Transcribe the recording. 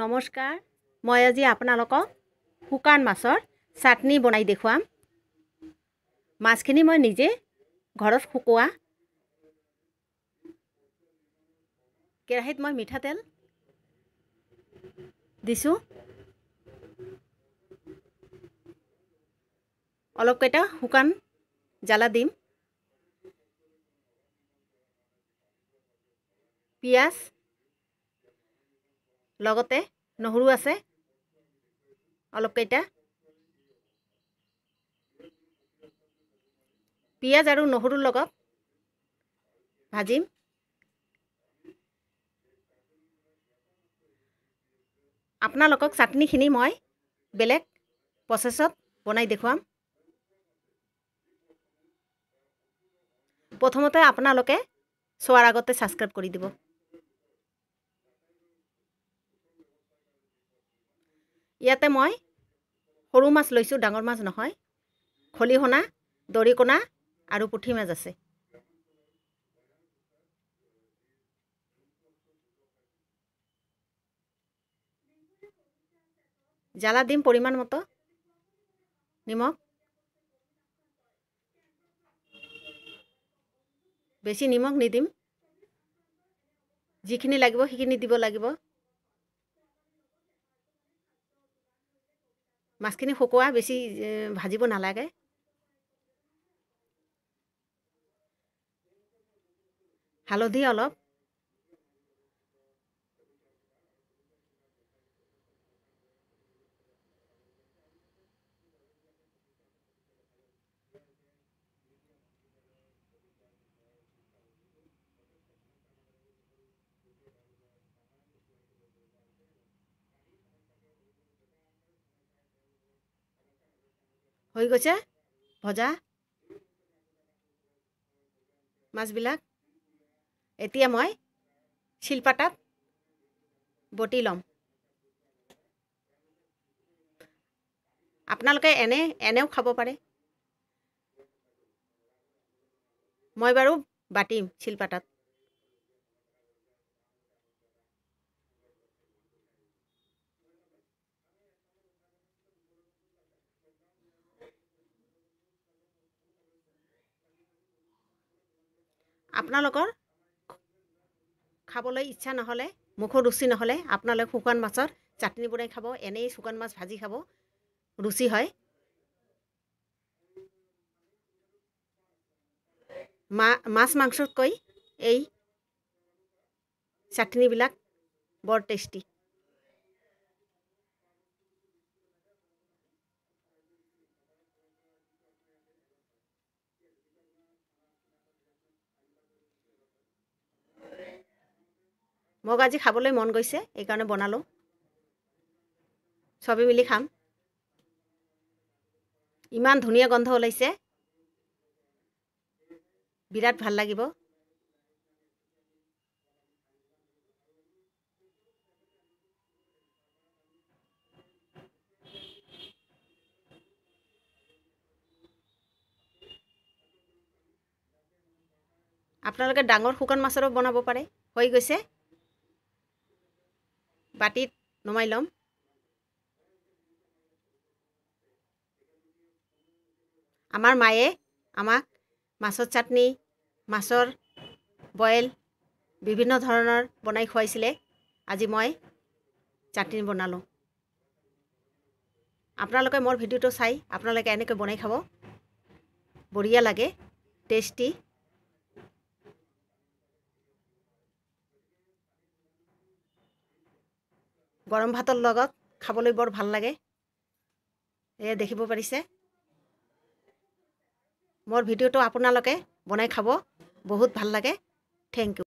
নমস্কাৰ মই আজি আপোনালোকক শুকান মাছৰ চাটনি বনাই দেখুৱাম মাছখিনি মই নিজে ঘৰত শুকোৱা কেৰাহীত মই মিঠাতেল দিছোঁ অলপকেইটা শুকান জ্বালা দিম পিঁয়াজ লগতে নহৰু আছে অলপকেইটা পিঁয়াজ আৰু নহৰুৰ লগত ভাজিম আপোনালোকক চাটনিখিনি মই বেলেগ প্ৰচেছত বনাই দেখুৱাম প্ৰথমতে আপোনালোকে চোৱাৰ আগতে ছাবস্ক্ৰাইব কৰি দিব ইয়াতে মই সৰু মাছ লৈছোঁ ডাঙৰ মাছ নহয় খলিহনা দৰিকণা আৰু পুঠি মাছ আছে জ্বালা দিম পৰিমাণ মতো নিমখ বেছি নিমখ নিদিম যিখিনি লাগিব সেইখিনি দিব লাগিব মাছখিনি শুকোৱা বেছি ভাজিব নালাগে হালধি অলপ হৈ গৈছে ভজা মাছবিলাক এতিয়া মই শিলপাতাত বটি ল'ম আপোনালোকে এনে এনেও খাব পাৰে মই বাৰু বাটিম শিলপাতাত আপোনালোকৰ খাবলৈ ইচ্ছা নহ'লে মুখৰ ৰুচি নহ'লে আপোনালোকে শুকান মাছৰ চাটনি বনাই খাব এনেই শুকান মাছ ভাজি খাব ৰুচি হয় মা মাছ মাংসতকৈ এই চাটনিবিলাক বৰ টেষ্টি মোক আজি খাবলৈ মন গৈছে এইকাৰণে বনালোঁ চবে মিলি খাম ইমান ধুনীয়া গন্ধ ওলাইছে বিৰাট ভাল লাগিব আপোনালোকে ডাঙৰ শুকান মাছৰো বনাব পাৰে হৈ গৈছে বাটিত নমাই ল'ম আমাৰ মায়ে আমাক মাছৰ চাটনি মাছৰ বইল বিভিন্ন ধৰণৰ বনাই খুৱাইছিলে আজি মই চাটনি বনালোঁ আপোনালোকে মোৰ ভিডিঅ'টো চাই আপোনালোকে এনেকৈ বনাই খাব বঢ়িয়া লাগে টেষ্টি গৰম ভাতৰ লগত খাবলৈ বৰ ভাল লাগে এয়া দেখিব পাৰিছে মোৰ ভিডিঅ'টো আপোনালোকে বনাই খাব বহুত ভাল লাগে থেংক ইউ